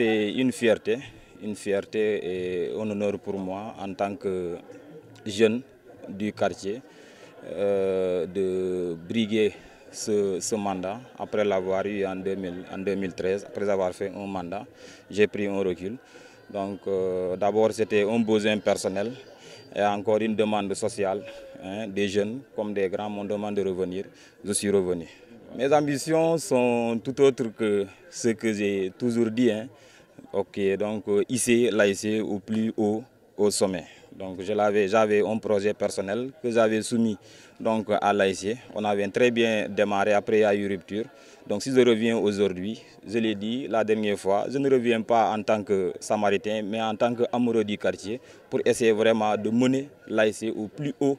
c'est une fierté, une fierté et un honneur pour moi en tant que jeune du quartier euh, de briguer ce, mandat après l'avoir eu en, 2013, après avoir fait un mandat, j'ai pris un recul. Donc euh, d'abord c'était un besoin personnel et encore une demande sociale hein, des jeunes comme des grands m'ont demandé de revenir, je suis revenu. Mes ambitions sont tout autres que ce que j'ai toujours dit. Hein. Ok, donc euh, ici, là, au plus haut, au sommet. Donc j'avais un projet personnel que j'avais soumis donc, à l'AIC. On avait très bien démarré après il y a eu rupture. Donc si je reviens aujourd'hui, je l'ai dit la dernière fois, je ne reviens pas en tant que samaritain, mais en tant qu'amoureux du quartier pour essayer vraiment de mener l'AIC au plus haut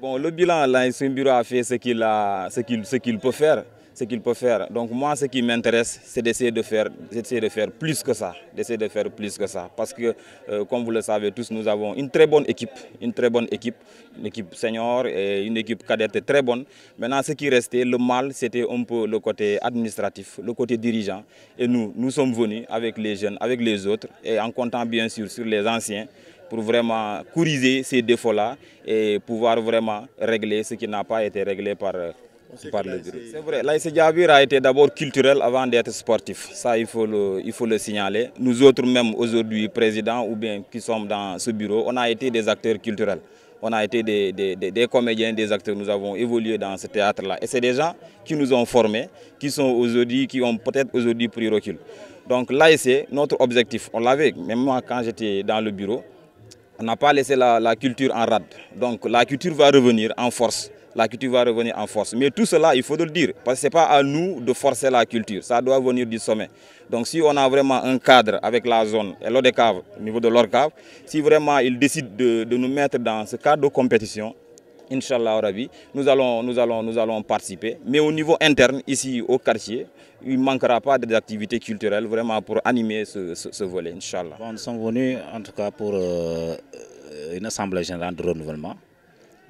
Bon, le bilan, là, bureau a fait ce qu'il peut faire. Ce qu'il peut faire. Donc moi, ce qui m'intéresse, c'est d'essayer de faire, de faire plus que ça, d'essayer de faire plus que ça, parce que, euh, comme vous le savez tous, nous avons une très bonne équipe, une très bonne équipe, une équipe senior et une équipe cadette très bonne. Maintenant, ce qui restait, le mal, c'était un peu le côté administratif, le côté dirigeant. Et nous, nous sommes venus avec les jeunes, avec les autres, et en comptant bien sûr sur les anciens pour vraiment corriger ces défauts-là et pouvoir vraiment régler ce qui n'a pas été réglé par, le bureau. C'est vrai, l'AIC Diabir a été d'abord culturel avant d'être sportif. Ça, il faut, le, il faut le signaler. Nous autres, même aujourd'hui, présidents ou bien qui sommes dans ce bureau, on a été des acteurs culturels on a été des, comédiens, des acteurs, nous avons évolué dans ce théâtre-là. Et c'est des gens qui nous ont formés, qui sont aujourd'hui, qui ont peut-être aujourd'hui pris recul. Donc l'AIC, notre objectif, on l'avait, même moi quand j'étais dans le bureau, on n'a pas laissé la, culture en rade. Donc la culture va revenir en force. La culture va revenir en force. Mais tout cela, il faut le dire, parce que ce n'est pas à nous de forcer la culture. Ça doit venir du sommet. Donc si on a vraiment un cadre avec la zone et caves au niveau de cave si vraiment ils décident de nous mettre dans ce cadre de compétition, Inch'Allah Rabbi, nous allons, nous, allons, nous allons participer. Mais au niveau interne, ici au quartier, il ne manquera pas activités culturelles vraiment pour animer ce, volet, Inch'Allah. nous sommes venus en tout cas pour euh, une assemblée générale de renouvellement.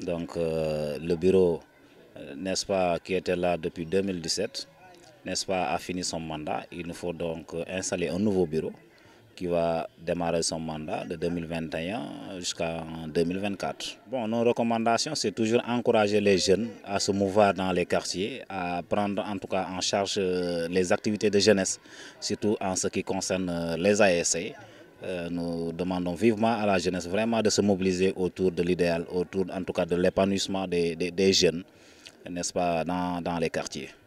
Donc euh, le bureau, euh, n'est-ce pas, qui était là depuis 2017, n'est-ce pas, a fini son mandat. Il nous faut donc installer un nouveau bureau qui va démarrer son mandat de 2021 jusqu'en 2024. Bon, nos recommandations, c'est toujours encourager les jeunes à se mouvoir dans les quartiers, à prendre en tout cas en charge euh, les activités de jeunesse, surtout en ce qui concerne euh, les ASC. Euh, nous demandons vivement à la jeunesse vraiment de se mobiliser autour de l'idéal, autour en tout cas de l'épanouissement des, jeunes, n'est-ce pas, dans les quartiers.